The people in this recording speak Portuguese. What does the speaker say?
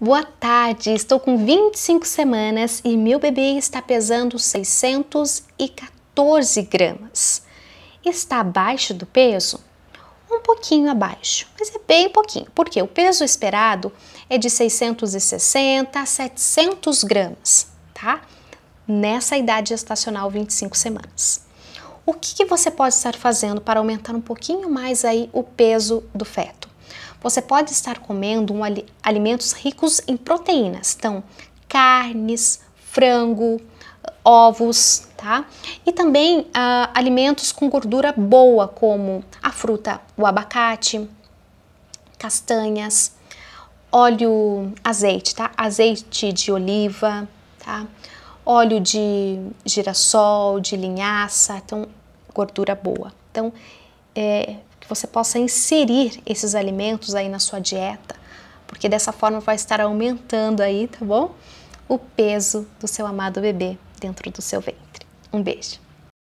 Boa tarde, estou com 25 semanas e meu bebê está pesando 614 gramas. Está abaixo do peso? Um pouquinho abaixo, mas é bem pouquinho, porque o peso esperado é de 660 a 700 gramas, tá? Nessa idade gestacional, 25 semanas. O que, que você pode estar fazendo para aumentar um pouquinho mais aí o peso do feto? Você pode estar comendo um ali, alimentos ricos em proteínas, então carnes, frango, ovos, tá? E também ah, alimentos com gordura boa, como a fruta, o abacate, castanhas, óleo, azeite, tá? Azeite de oliva, tá? Óleo de girassol, de linhaça, então gordura boa. Então, é, que você possa inserir esses alimentos aí na sua dieta, porque dessa forma vai estar aumentando aí, tá bom? O peso do seu amado bebê dentro do seu ventre. Um beijo!